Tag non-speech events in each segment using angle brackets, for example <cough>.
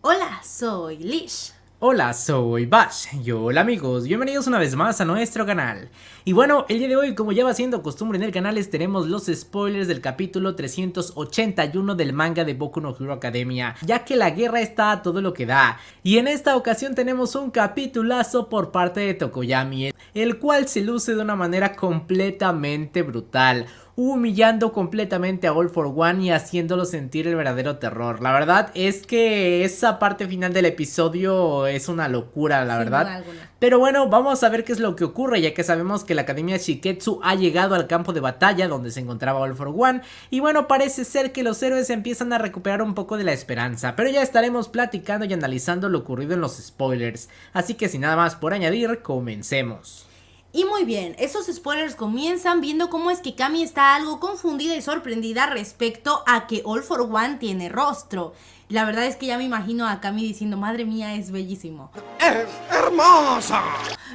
Hola, soy Lish. Hola, soy Bash. Y hola amigos, bienvenidos una vez más a nuestro canal. Y bueno, el día de hoy, como ya va siendo costumbre en el canal, les tenemos los spoilers del capítulo 381 del manga de Boku no Hero Academia, ya que la guerra está a todo lo que da. Y en esta ocasión tenemos un capitulazo por parte de Tokoyami, el cual se luce de una manera completamente brutal humillando completamente a All for One y haciéndolo sentir el verdadero terror. La verdad es que esa parte final del episodio es una locura, la verdad. Pero bueno, vamos a ver qué es lo que ocurre, ya que sabemos que la Academia Shiketsu ha llegado al campo de batalla donde se encontraba All for One. Y bueno, parece ser que los héroes empiezan a recuperar un poco de la esperanza, pero ya estaremos platicando y analizando lo ocurrido en los spoilers. Así que sin nada más por añadir, comencemos. Y muy bien, esos spoilers comienzan viendo cómo es que Cami está algo confundida y sorprendida respecto a que All for One tiene rostro. La verdad es que ya me imagino a Cami diciendo, madre mía, es bellísimo. ¡Es hermosa!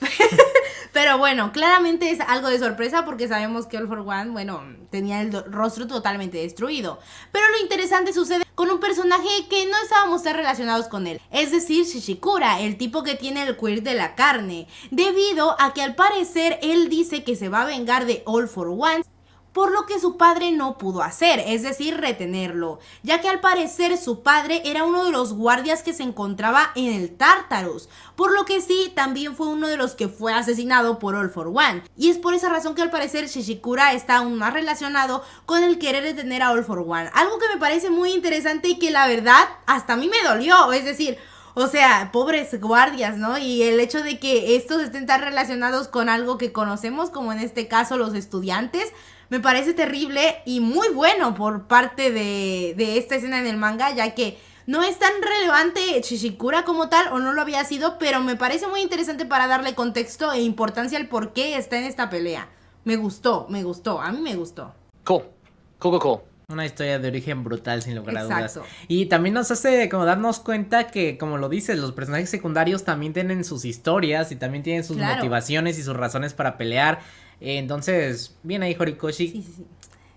<laughs> Pero bueno, claramente es algo de sorpresa porque sabemos que All for One, bueno, tenía el rostro totalmente destruido. Pero lo interesante sucede con un personaje que no estábamos tan relacionados con él, es decir, Shishikura, el tipo que tiene el queer de la carne, debido a que al parecer él dice que se va a vengar de All for One por lo que su padre no pudo hacer, es decir, retenerlo, ya que al parecer su padre era uno de los guardias que se encontraba en el Tártaros, por lo que sí, también fue uno de los que fue asesinado por All for One, y es por esa razón que al parecer Shishikura está aún más relacionado con el querer detener a All for One, algo que me parece muy interesante y que la verdad hasta a mí me dolió, es decir, o sea, pobres guardias, ¿no? Y el hecho de que estos estén tan relacionados con algo que conocemos, como en este caso los estudiantes, me parece terrible y muy bueno por parte de, esta escena en el manga, ya que no es tan relevante Shishikura como tal, o no lo había sido, pero me parece muy interesante para darle contexto e importancia al por qué está en esta pelea. Me gustó, me gustó, a mí me gustó. co co co Una historia de origen brutal, sin lugar a dudas. Y también nos hace como darnos cuenta que, como lo dices, los personajes secundarios también tienen sus historias y también tienen sus motivaciones y sus razones para pelear entonces, bien ahí Horikoshi. Sí, sí, sí.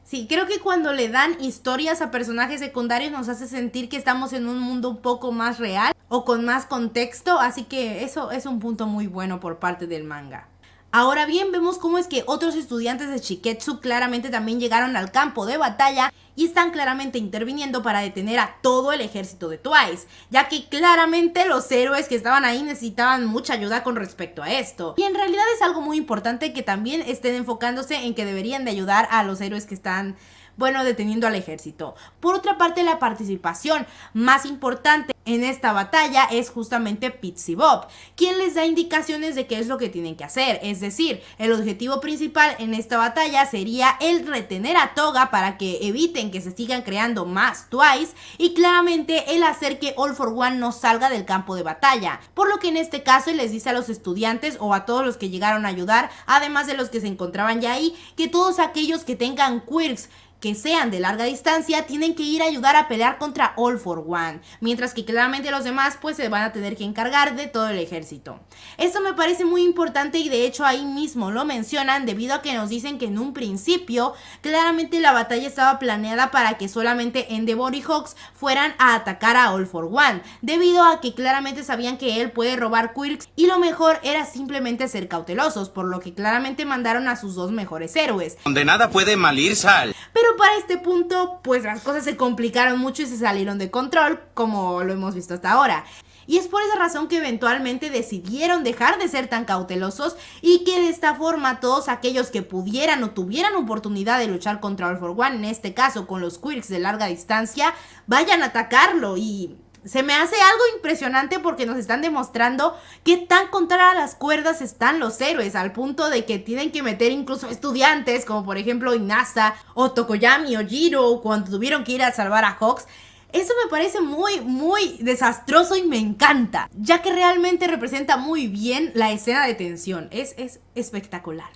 Sí, creo que cuando le dan historias a personajes secundarios nos hace sentir que estamos en un mundo un poco más real o con más contexto, así que eso es un punto muy bueno por parte del manga. Ahora bien, vemos cómo es que otros estudiantes de Shiketsu claramente también llegaron al campo de batalla y están claramente interviniendo para detener a todo el ejército de Twice, ya que claramente los héroes que estaban ahí necesitaban mucha ayuda con respecto a esto. Y en realidad es algo muy importante que también estén enfocándose en que deberían de ayudar a los héroes que están bueno, deteniendo al ejército. Por otra parte, la participación más importante en esta batalla es justamente Pitsy Bob, quien les da indicaciones de qué es lo que tienen que hacer. Es decir, el objetivo principal en esta batalla sería el retener a Toga para que eviten que se sigan creando más Twice y claramente el hacer que All for One no salga del campo de batalla. Por lo que en este caso les dice a los estudiantes o a todos los que llegaron a ayudar, además de los que se encontraban ya ahí, que todos aquellos que tengan quirks que sean de larga distancia tienen que ir a ayudar a pelear contra All for One, mientras que claramente los demás pues se van a tener que encargar de todo el ejército. Esto me parece muy importante y de hecho ahí mismo lo mencionan debido a que nos dicen que en un principio claramente la batalla estaba planeada para que solamente Endeavor y Hawks fueran a atacar a All for One, debido a que claramente sabían que él puede robar Quirks y lo mejor era simplemente ser cautelosos, por lo que claramente mandaron a sus dos mejores héroes. Donde nada puede malir sal. Pero para este punto, pues las cosas se complicaron mucho y se salieron de control, como lo hemos visto hasta ahora. Y es por esa razón que eventualmente decidieron dejar de ser tan cautelosos y que de esta forma todos aquellos que pudieran o tuvieran oportunidad de luchar contra All for One, en este caso con los Quirks de larga distancia, vayan a atacarlo y se me hace algo impresionante porque nos están demostrando que tan contra las cuerdas están los héroes, al punto de que tienen que meter incluso estudiantes, como por ejemplo Inasa, o Tokoyami, o Jiro, cuando tuvieron que ir a salvar a Hawks. Eso me parece muy, muy desastroso y me encanta, ya que realmente representa muy bien la escena de tensión. Es, es espectacular.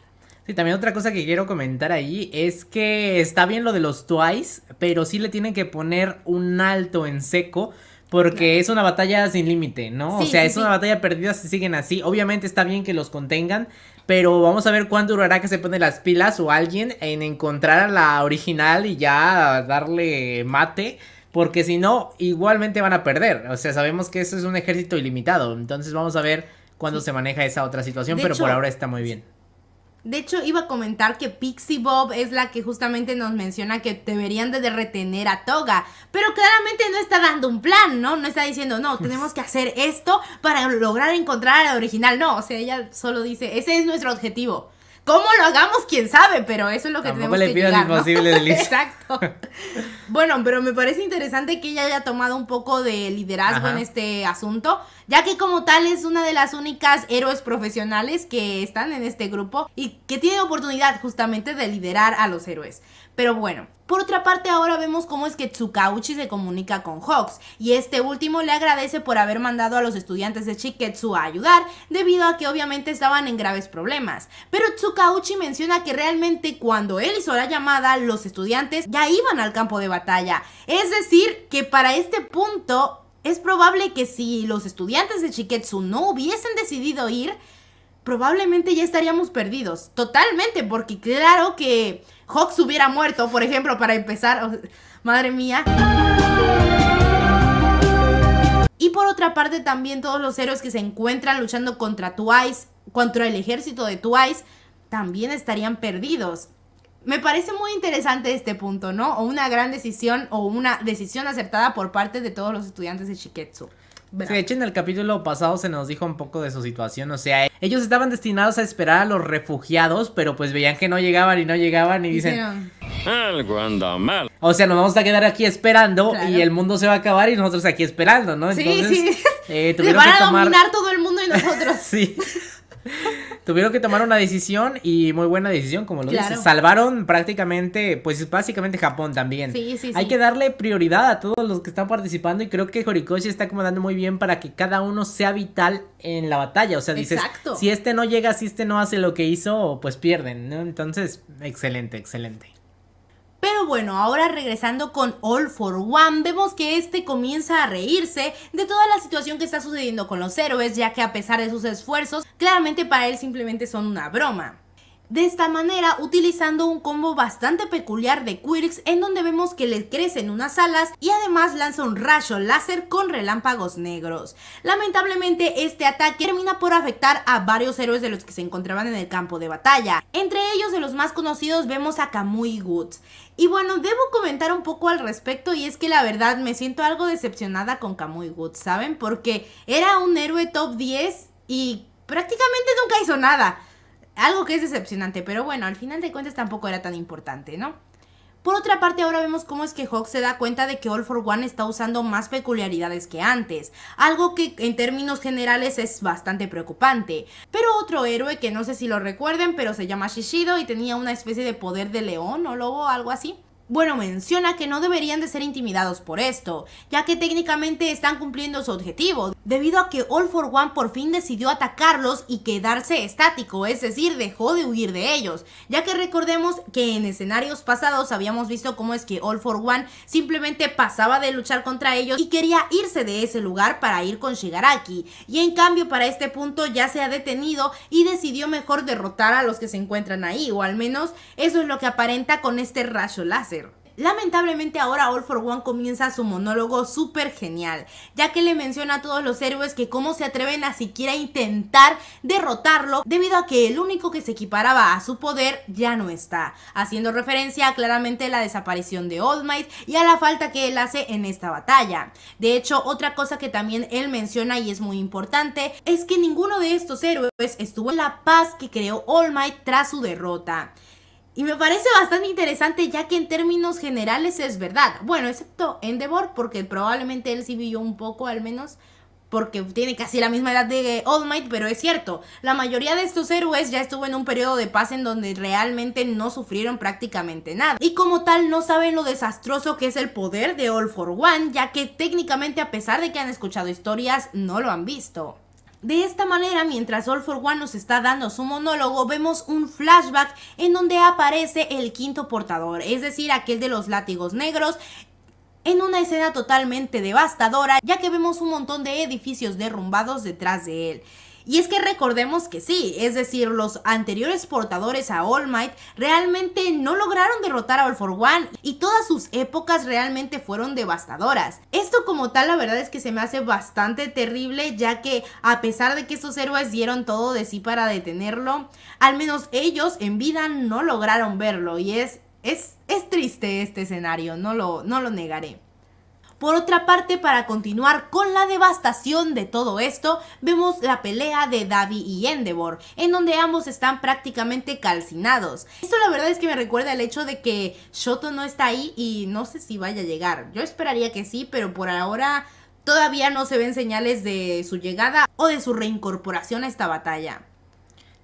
Sí, también otra cosa que quiero comentar ahí es que está bien lo de los Twice, pero sí le tienen que poner un alto en seco porque es una batalla sin límite, ¿no? o sea, es una batalla perdida si siguen así. Obviamente está bien que los contengan, pero vamos a ver cuánto durará que se pone las pilas o alguien en encontrar a la original y ya darle mate. Porque si no, igualmente van a perder. O sea, sabemos que eso es un ejército ilimitado. Entonces vamos a ver cuándo se maneja esa otra situación, pero por ahora está muy bien. De hecho, iba a comentar que Pixie Bob es la que justamente nos menciona que deberían de retener a Toga, pero claramente no está dando un plan, ¿no? No está diciendo, no, pues tenemos que hacer esto para lograr encontrar al original, no, o sea, ella solo dice, ese es nuestro objetivo. ¿Cómo lo hagamos? ¿Quién sabe? Pero eso es lo que tenemos que llegar, imposible, <laughs> Exacto. Bueno, pero me parece interesante que ella haya tomado un poco de liderazgo en este asunto, ya que como tal es una de las únicas héroes profesionales que están en este grupo y que tiene oportunidad justamente de liderar a los héroes. Pero bueno, por otra parte, ahora vemos cómo es que Tsukauchi se comunica con Hawks, y este último le agradece por haber mandado a los estudiantes de Shiketsu a ayudar, debido a que obviamente estaban en graves problemas. Pero Tsukauchi menciona que realmente cuando él hizo la llamada, los estudiantes ya iban al campo de batalla. Es decir, que para este punto, es probable que si los estudiantes de Shiketsu no hubiesen decidido ir, probablemente ya estaríamos perdidos. Totalmente, porque claro que Hawks hubiera muerto, por ejemplo, para empezar. madre mía. Y por otra parte también todos los héroes que se encuentran luchando contra Twice, contra el ejército de Twice, también estarían perdidos. Me parece muy interesante este punto, ¿no? O una gran decisión o una decisión aceptada por parte de todos los estudiantes de Shiketsu de hecho, en el capítulo pasado se nos dijo un poco de su situación. O sea, ellos estaban destinados a esperar a los refugiados, pero pues veían que no llegaban y no llegaban y dicen. Algo anda mal. O sea, nos vamos a quedar aquí esperando y el mundo se va a acabar y nosotros aquí esperando, ¿no? Entonces, sí, sí. Eh, van a dominar todo el mundo y nosotros. <laughs> sí. <laughs> Tuvieron que tomar una decisión y muy buena decisión, como lo dices. Salvaron prácticamente, pues básicamente Japón también. Hay que darle prioridad a todos los que están participando y creo que Horikoshi está acomodando muy bien para que cada uno sea vital en la batalla. O sea, dices, si este no llega, si este no hace lo que hizo, pues pierden, Entonces, excelente, excelente. Pero bueno, ahora regresando con All for One, vemos que este comienza a reírse de toda la situación que está sucediendo con los héroes, ya que a pesar de sus esfuerzos, claramente para él simplemente son una broma. De esta manera, utilizando un combo bastante peculiar de Quirks en donde vemos que le crecen unas alas y además lanza un rayo láser con relámpagos negros. Lamentablemente este ataque termina por afectar a varios héroes de los que se encontraban en el campo de batalla. Entre ellos de los más conocidos vemos a Kamui Woods. Y bueno, debo comentar un poco al respecto y es que la verdad me siento algo decepcionada con Kamui Woods, ¿saben? Porque era un héroe top 10 y prácticamente nunca hizo nada. Algo que es decepcionante, pero bueno, al final de cuentas tampoco era tan importante, ¿no? Por otra parte, ahora vemos cómo es que Hawk se da cuenta de que All for One está usando más peculiaridades que antes, algo que en términos generales es bastante preocupante. Pero otro héroe que no sé si lo recuerden, pero se llama Shishido y tenía una especie de poder de león o lobo, algo así, bueno, menciona que no deberían de ser intimidados por esto, ya que técnicamente están cumpliendo su objetivo, debido a que All for One por fin decidió atacarlos y quedarse estático, es decir, dejó de huir de ellos, ya que recordemos que en escenarios pasados habíamos visto cómo es que All for One simplemente pasaba de luchar contra ellos y quería irse de ese lugar para ir con Shigaraki, y en cambio para este punto ya se ha detenido y decidió mejor derrotar a los que se encuentran ahí, o al menos eso es lo que aparenta con este rayo láser. Lamentablemente ahora All for One comienza su monólogo super genial, ya que le menciona a todos los héroes que cómo se atreven a siquiera intentar derrotarlo debido a que el único que se equiparaba a su poder ya no está, haciendo referencia claramente a la desaparición de All Might y a la falta que él hace en esta batalla. De hecho, otra cosa que también él menciona y es muy importante es que ninguno de estos héroes estuvo en la paz que creó All Might tras su derrota. Y me parece bastante interesante ya que en términos generales es verdad. Bueno, excepto Endeavor porque probablemente él sí vivió un poco al menos porque tiene casi la misma edad de All Might, pero es cierto, la mayoría de estos héroes ya estuvo en un periodo de paz en donde realmente no sufrieron prácticamente nada. Y como tal no saben lo desastroso que es el poder de All for One, ya que técnicamente a pesar de que han escuchado historias, no lo han visto. De esta manera, mientras All for One nos está dando su monólogo, vemos un flashback en donde aparece el quinto portador, es decir, aquel de los látigos negros, en una escena totalmente devastadora, ya que vemos un montón de edificios derrumbados detrás de él. Y es que recordemos que sí, es decir, los anteriores portadores a All Might realmente no lograron derrotar a All For One y todas sus épocas realmente fueron devastadoras. Esto como tal la verdad es que se me hace bastante terrible ya que a pesar de que estos héroes dieron todo de sí para detenerlo, al menos ellos en vida no lograron verlo y es, es, es triste este escenario, no lo, no lo negaré. Por otra parte, para continuar con la devastación de todo esto, vemos la pelea de Davi y Endeavor, en donde ambos están prácticamente calcinados. Esto la verdad es que me recuerda el hecho de que Shoto no está ahí y no sé si vaya a llegar. Yo esperaría que sí, pero por ahora todavía no se ven señales de su llegada o de su reincorporación a esta batalla.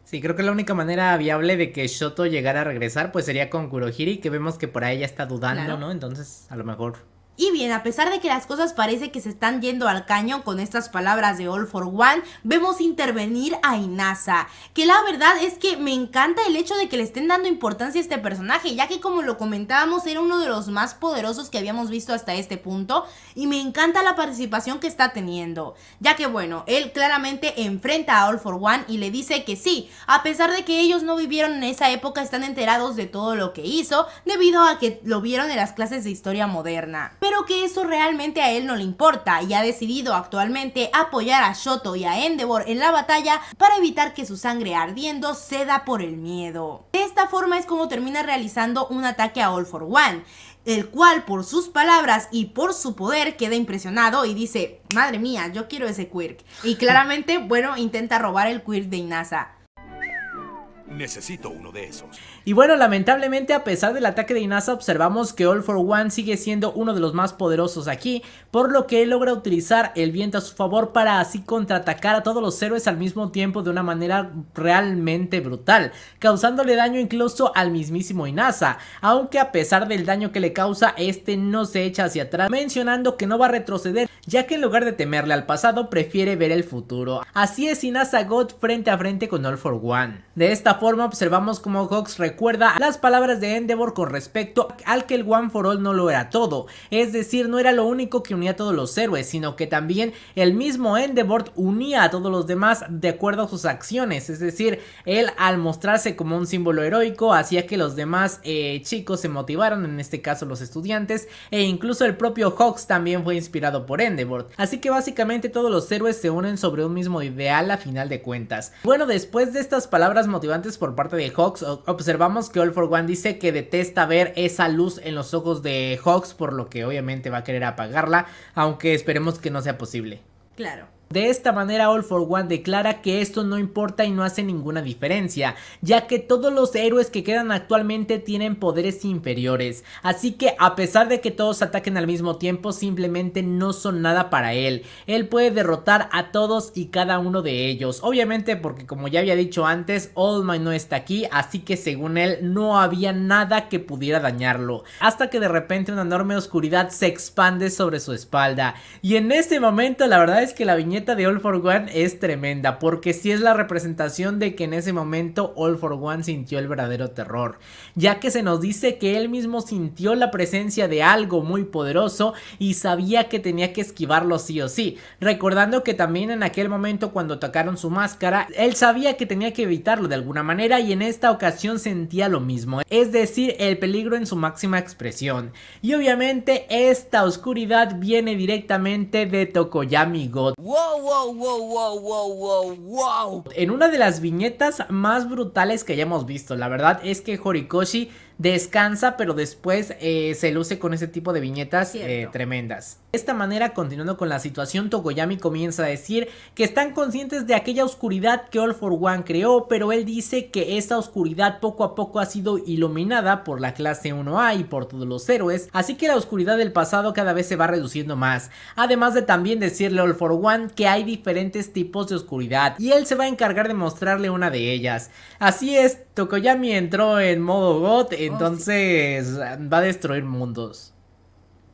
Sí, creo que la única manera viable de que Shoto llegara a regresar pues sería con Kurohiri, que vemos que por ahí ya está dudando, ¿no? Entonces, a lo mejor y bien, a pesar de que las cosas parece que se están yendo al caño con estas palabras de All for One, vemos intervenir a Inasa, que la verdad es que me encanta el hecho de que le estén dando importancia a este personaje, ya que como lo comentábamos era uno de los más poderosos que habíamos visto hasta este punto, y me encanta la participación que está teniendo, ya que bueno, él claramente enfrenta a All for One y le dice que sí, a pesar de que ellos no vivieron en esa época, están enterados de todo lo que hizo, debido a que lo vieron en las clases de historia moderna pero que eso realmente a él no le importa y ha decidido actualmente apoyar a Shoto y a Endeavor en la batalla para evitar que su sangre ardiendo ceda por el miedo. De esta forma es como termina realizando un ataque a All for One, el cual por sus palabras y por su poder queda impresionado y dice, madre mía, yo quiero ese quirk. Y claramente, <laughs> bueno, intenta robar el quirk de Inasa. Necesito uno de esos. Y bueno, lamentablemente a pesar del ataque de Inasa observamos que All for One sigue siendo uno de los más poderosos aquí, por lo que él logra utilizar el viento a su favor para así contraatacar a todos los héroes al mismo tiempo de una manera realmente brutal, causándole daño incluso al mismísimo Inasa, aunque a pesar del daño que le causa, este no se echa hacia atrás, mencionando que no va a retroceder, ya que en lugar de temerle al pasado, prefiere ver el futuro. Así es Inasa God frente a frente con All for One. De esta forma observamos cómo Hawks recuerda las palabras de Endeavor con respecto al que el One for All no lo era todo, es decir, no era lo único que unía a todos los héroes, sino que también el mismo Endeavor unía a todos los demás de acuerdo a sus acciones, es decir, él al mostrarse como un símbolo heroico hacía que los demás eh, chicos se motivaran, en este caso los estudiantes, e incluso el propio Hawks también fue inspirado por Endeavor. Así que básicamente todos los héroes se unen sobre un mismo ideal a final de cuentas. Bueno, después de estas palabras motivantes por parte de Hawks, observamos que All for One dice que detesta ver esa luz en los ojos de Hawks, por lo que obviamente va a querer apagarla, aunque esperemos que no sea posible. Claro. De esta manera All for One declara que esto no importa y no hace ninguna diferencia, ya que todos los héroes que quedan actualmente tienen poderes inferiores, así que a pesar de que todos ataquen al mismo tiempo simplemente no son nada para él, él puede derrotar a todos y cada uno de ellos, obviamente porque como ya había dicho antes All Might no está aquí, así que según él no había nada que pudiera dañarlo, hasta que de repente una enorme oscuridad se expande sobre su espalda, y en este momento la verdad es que la viñeta de All for One es tremenda, porque si es la representación de que en ese momento All for One sintió el verdadero terror, ya que se nos dice que él mismo sintió la presencia de algo muy poderoso y sabía que tenía que esquivarlo sí o sí, recordando que también en aquel momento cuando tocaron su máscara, él sabía que tenía que evitarlo de alguna manera y en esta ocasión sentía lo mismo, es decir, el peligro en su máxima expresión. Y obviamente esta oscuridad viene directamente de Tokoyami God wow, wow, En una de las viñetas más brutales que hayamos visto, la verdad es que Horikoshi descansa, pero después eh, se luce con ese tipo de viñetas eh, tremendas esta manera, continuando con la situación, Tokoyami comienza a decir que están conscientes de aquella oscuridad que All for One creó, pero él dice que esa oscuridad poco a poco ha sido iluminada por la clase 1A y por todos los héroes, así que la oscuridad del pasado cada vez se va reduciendo más, además de también decirle a All for One que hay diferentes tipos de oscuridad y él se va a encargar de mostrarle una de ellas. Así es, Tokoyami entró en modo God, oh, entonces va a destruir mundos.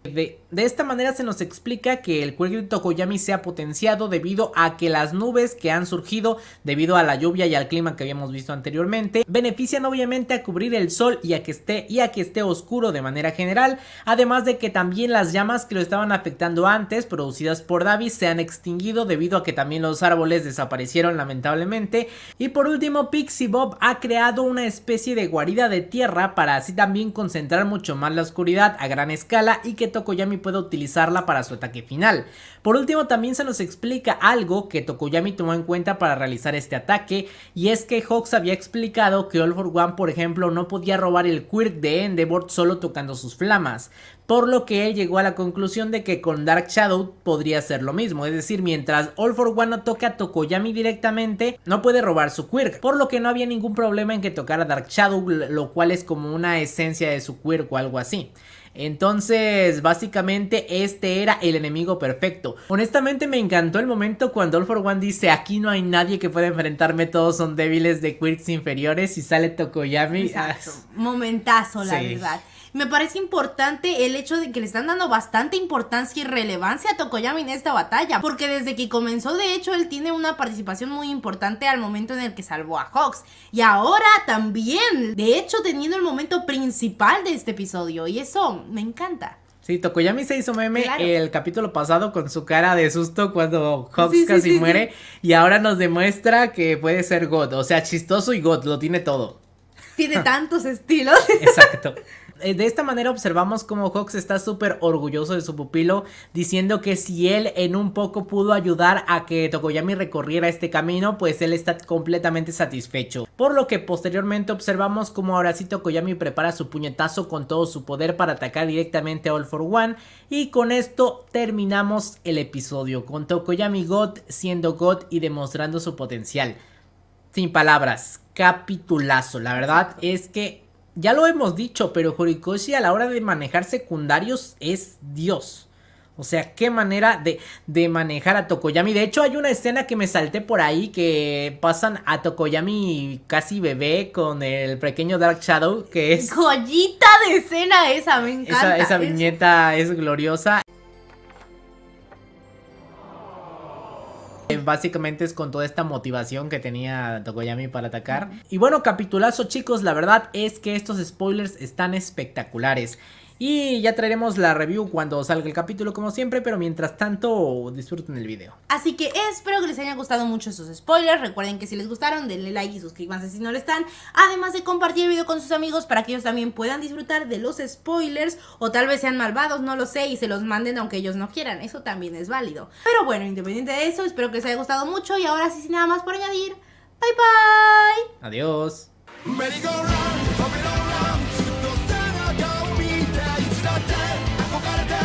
De, esta manera se nos explica que el de Tokoyami se ha potenciado debido a que las nubes que han surgido debido a la lluvia y al clima que habíamos visto anteriormente benefician obviamente a cubrir el sol y a que esté y a que esté oscuro de manera general, además de que también las llamas que lo estaban afectando antes producidas por Davis se han extinguido debido a que también los árboles desaparecieron lamentablemente y por último Pixie Bob ha creado una especie de guarida de tierra para así también concentrar mucho más la oscuridad a gran escala y que Tokoyami puede utilizarla para su ataque final. Por último también se nos explica algo que Tokoyami tomó en cuenta para realizar este ataque y es que Hawks había explicado que All for One por ejemplo no podía robar el Quirk de Endeavor solo tocando sus flamas, por lo que él llegó a la conclusión de que con Dark Shadow podría ser lo mismo, es decir, mientras All for One no toca a Tokoyami directamente, no puede robar su Quirk, por lo que no había ningún problema en que tocara Dark Shadow, lo cual es como una esencia de su Quirk o algo así. Entonces, básicamente este era el enemigo perfecto. Honestamente me encantó el momento cuando All One dice, aquí no hay nadie que pueda enfrentarme, todos son débiles de quirks inferiores y sale Tokoyami. Exacto. Ah, Momentazo, la verdad. Me parece importante el hecho de que le están dando bastante importancia y relevancia a Tokoyami en esta batalla, porque desde que comenzó, de hecho, él tiene una participación muy importante al momento en el que salvó a Hawks. Y ahora también, de hecho, teniendo el momento principal de este episodio, y eso me encanta. Sí, Tokoyami se hizo meme el capítulo pasado con su cara de susto cuando Hawks casi muere y ahora nos demuestra que puede ser God, o sea, chistoso y God, lo tiene todo. Tiene <laughs> tantos estilos. Exacto. Eh, de esta manera observamos cómo Hawks está súper orgulloso de su pupilo, diciendo que si él en un poco pudo ayudar a que Tokoyami recorriera este camino, pues él está completamente satisfecho. Por lo que posteriormente observamos como ahora sí Tokoyami prepara su puñetazo con todo su poder para atacar directamente a All for One. Y con esto terminamos el episodio, con Tokoyami God siendo God y demostrando su potencial. Sin palabras, capitulazo, la verdad es que ya lo hemos dicho, pero Horikoshi a la hora de manejar secundarios es Dios. O sea, qué manera de, de, manejar a Tokoyami. De hecho, hay una escena que me salté por ahí que pasan a Tokoyami casi bebé con el pequeño Dark Shadow, que es... Joyita de escena esa, me encanta. esa viñeta es gloriosa. Eh, básicamente es con toda esta motivación que tenía Tokoyami para atacar. Y bueno, capitulazo chicos, la verdad es que estos spoilers están espectaculares. Y ya traeremos la review cuando salga el capítulo como siempre, pero mientras tanto disfruten el video. Así que espero que les haya gustado mucho esos spoilers. Recuerden que si les gustaron, denle like y suscríbanse si no lo están. Además de compartir el video con sus amigos para que ellos también puedan disfrutar de los spoilers o tal vez sean malvados, no lo sé, y se los manden aunque ellos no quieran. Eso también es válido. Pero bueno, independiente de eso, espero que les haya gustado mucho y ahora sí, sin nada más por añadir, bye bye. Adiós.